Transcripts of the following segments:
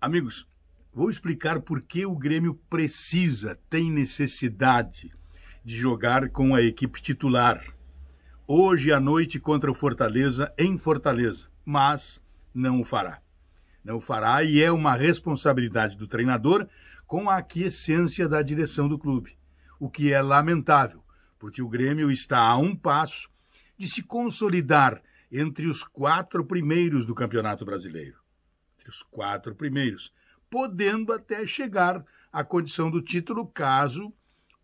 Amigos, vou explicar por que o Grêmio precisa, tem necessidade de jogar com a equipe titular. Hoje à noite contra o Fortaleza, em Fortaleza, mas não o fará. Não o fará e é uma responsabilidade do treinador com a aquiescência da direção do clube, o que é lamentável, porque o Grêmio está a um passo de se consolidar entre os quatro primeiros do Campeonato Brasileiro que os quatro primeiros, podendo até chegar à condição do título caso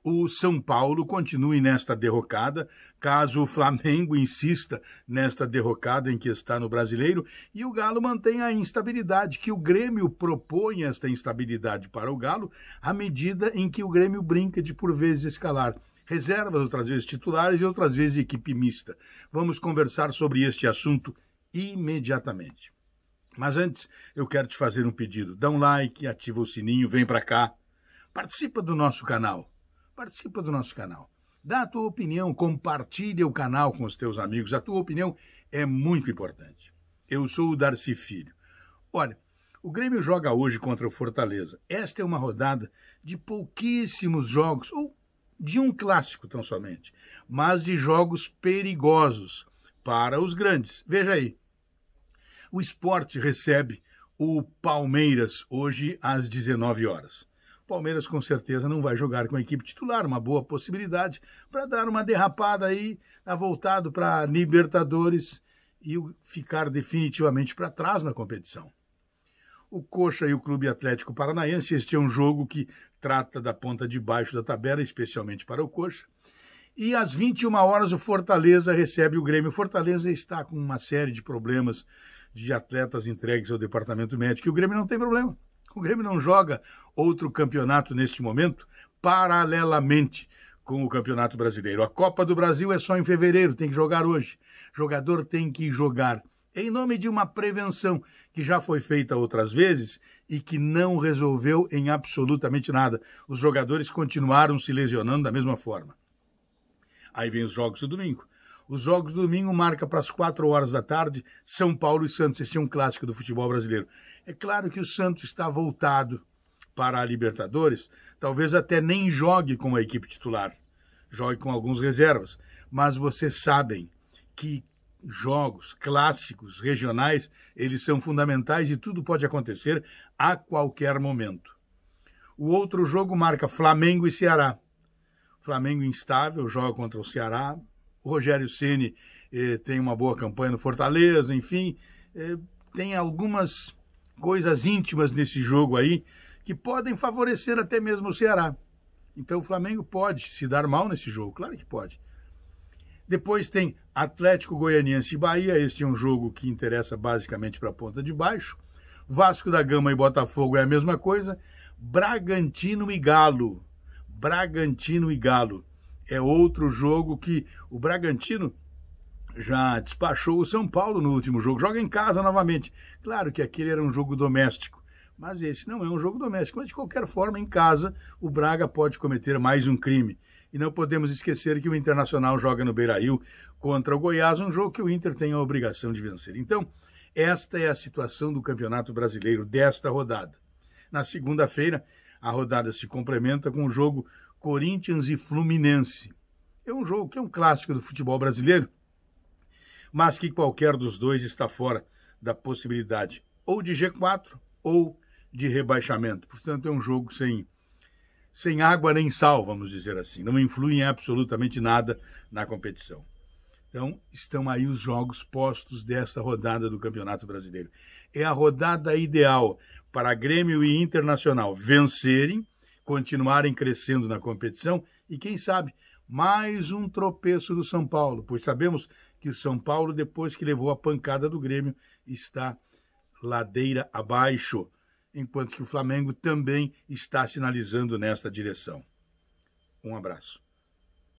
o São Paulo continue nesta derrocada, caso o Flamengo insista nesta derrocada em que está no brasileiro e o Galo mantenha a instabilidade, que o Grêmio propõe esta instabilidade para o Galo à medida em que o Grêmio brinca de por vezes escalar reservas, outras vezes titulares e outras vezes equipe mista. Vamos conversar sobre este assunto imediatamente. Mas antes, eu quero te fazer um pedido. Dá um like, ativa o sininho, vem para cá. Participa do nosso canal. Participa do nosso canal. Dá a tua opinião, compartilha o canal com os teus amigos. A tua opinião é muito importante. Eu sou o Darcy Filho. Olha, o Grêmio joga hoje contra o Fortaleza. Esta é uma rodada de pouquíssimos jogos, ou de um clássico tão somente, mas de jogos perigosos para os grandes. Veja aí, o esporte recebe o Palmeiras hoje às 19 horas. O Palmeiras com certeza não vai jogar com a equipe titular, uma boa possibilidade para dar uma derrapada aí, voltado para Libertadores e ficar definitivamente para trás na competição. O Coxa e o Clube Atlético Paranaense, este é um jogo que trata da ponta de baixo da tabela, especialmente para o Coxa. E às 21 horas o Fortaleza recebe o Grêmio. O Fortaleza está com uma série de problemas de atletas entregues ao departamento médico. E o Grêmio não tem problema. O Grêmio não joga outro campeonato neste momento paralelamente com o Campeonato Brasileiro. A Copa do Brasil é só em fevereiro, tem que jogar hoje. Jogador tem que jogar. Em nome de uma prevenção que já foi feita outras vezes e que não resolveu em absolutamente nada. Os jogadores continuaram se lesionando da mesma forma. Aí vem os jogos do domingo. Os jogos do domingo marca para as 4 horas da tarde São Paulo e Santos. Esse é um clássico do futebol brasileiro. É claro que o Santos está voltado para a Libertadores, talvez até nem jogue com a equipe titular, jogue com alguns reservas, mas vocês sabem que jogos clássicos regionais, eles são fundamentais e tudo pode acontecer a qualquer momento. O outro jogo marca Flamengo e Ceará. Flamengo instável, joga contra o Ceará, o Rogério Ceni eh, tem uma boa campanha no Fortaleza, enfim, eh, tem algumas coisas íntimas nesse jogo aí que podem favorecer até mesmo o Ceará. Então o Flamengo pode se dar mal nesse jogo, claro que pode. Depois tem Atlético Goianiense e Bahia, este é um jogo que interessa basicamente para a ponta de baixo. Vasco da Gama e Botafogo é a mesma coisa. Bragantino e Galo. Bragantino e Galo é outro jogo que o Bragantino já despachou o São Paulo no último jogo. Joga em casa novamente. Claro que aquele era um jogo doméstico, mas esse não é um jogo doméstico. Mas de qualquer forma, em casa, o Braga pode cometer mais um crime. E não podemos esquecer que o Internacional joga no Beira Rio contra o Goiás, um jogo que o Inter tem a obrigação de vencer. Então, esta é a situação do Campeonato Brasileiro desta rodada. Na segunda-feira, a rodada se complementa com o jogo Corinthians e Fluminense. É um jogo que é um clássico do futebol brasileiro, mas que qualquer dos dois está fora da possibilidade ou de G4 ou de rebaixamento. Portanto, é um jogo sem, sem água nem sal, vamos dizer assim. Não influi em absolutamente nada na competição. Então, estão aí os jogos postos desta rodada do Campeonato Brasileiro. É a rodada ideal para Grêmio e Internacional vencerem continuarem crescendo na competição e, quem sabe, mais um tropeço do São Paulo, pois sabemos que o São Paulo, depois que levou a pancada do Grêmio, está ladeira abaixo, enquanto que o Flamengo também está sinalizando nesta direção. Um abraço.